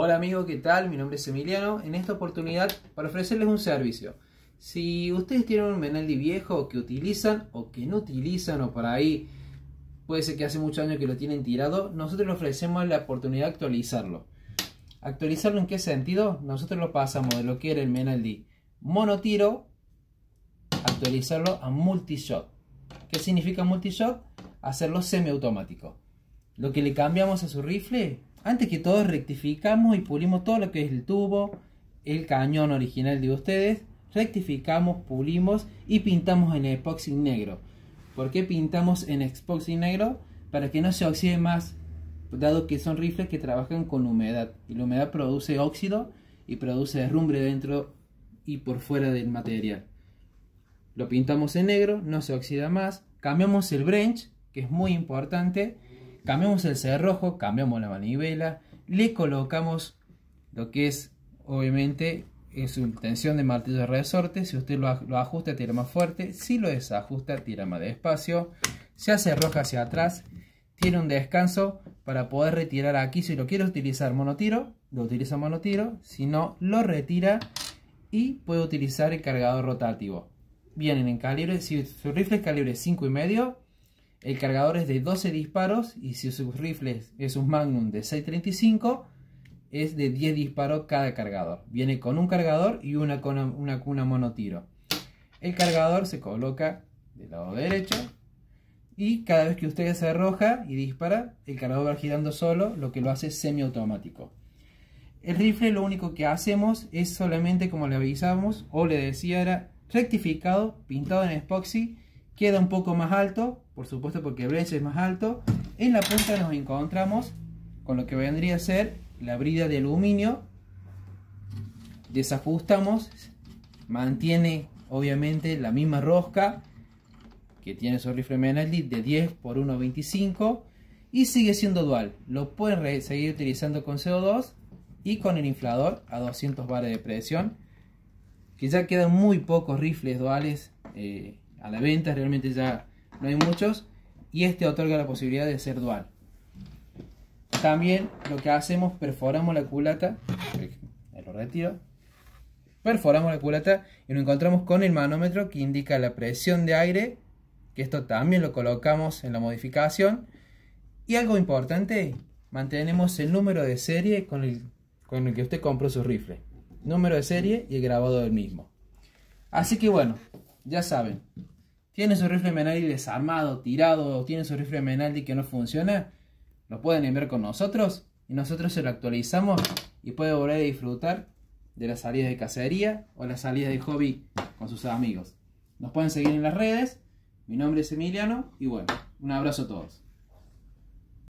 Hola amigo, ¿qué tal? Mi nombre es Emiliano. En esta oportunidad para ofrecerles un servicio. Si ustedes tienen un Menaldi viejo que utilizan o que no utilizan o por ahí puede ser que hace muchos años que lo tienen tirado, nosotros le ofrecemos la oportunidad de actualizarlo. ¿Actualizarlo en qué sentido? Nosotros lo pasamos de lo que era el Menaldi monotiro, actualizarlo a multishot. ¿Qué significa multishot? Hacerlo semiautomático. Lo que le cambiamos a su rifle antes que todo rectificamos y pulimos todo lo que es el tubo, el cañón original de ustedes. Rectificamos, pulimos y pintamos en epoxi negro. ¿Por qué pintamos en epoxi negro? Para que no se oxide más, dado que son rifles que trabajan con humedad. Y la humedad produce óxido y produce derrumbre dentro y por fuera del material. Lo pintamos en negro, no se oxida más. Cambiamos el branch, que es muy importante cambiamos el cerrojo, cambiamos la manivela, le colocamos lo que es, obviamente, su tensión de martillo de resorte. Si usted lo, ajusta, tira más fuerte. Si lo desajusta, tira más despacio. Se hace roja hacia atrás. Tiene un descanso para poder retirar aquí. Si lo quiere utilizar monotiro, lo utiliza monotiro. Si no, lo retira y puede utilizar el cargador rotativo. Vienen en calibre, si su rifle es calibre 5,5, el cargador es de 12 disparos y si un rifle es un Magnum de 6.35 es de 10 disparos cada cargador. Viene con un cargador y una con una, cuna monotiro. El cargador se coloca del lado derecho y cada vez que usted se arroja y dispara, el cargador va girando solo, lo que lo hace semiautomático. El rifle lo único que hacemos es solamente como le avisamos o le decía era rectificado, pintado en Spoxy queda un poco más alto, por supuesto porque Breche es más alto. En la punta nos encontramos con lo que vendría a ser la brida de aluminio. Desajustamos, mantiene obviamente la misma rosca que tiene su rifle Menaldi de 10 por 1.25 y sigue siendo dual. Lo pueden seguir utilizando con CO2 y con el inflador a 200 bares de presión. Que ya quedan muy pocos rifles duales eh, a la venta, realmente ya no hay muchos. Y este otorga la posibilidad de ser dual. También lo que hacemos, perforamos la culata, lo retiro, perforamos la culata y lo encontramos con el manómetro que indica la presión de aire, que esto también lo colocamos en la modificación. Y algo importante, mantenemos el número de serie con el, con el que usted compró su rifle. Número de serie y el grabado del mismo. Así que bueno, ya saben, tiene su rifle Menaldi desarmado, tirado, o tiene su rifle Menaldi que no funciona, lo pueden enviar con nosotros y nosotros se lo actualizamos y puede volver a disfrutar de las salidas de cacería o las salidas de hobby con sus amigos. Nos pueden seguir en las redes. Mi nombre es Emiliano y bueno, un abrazo a todos.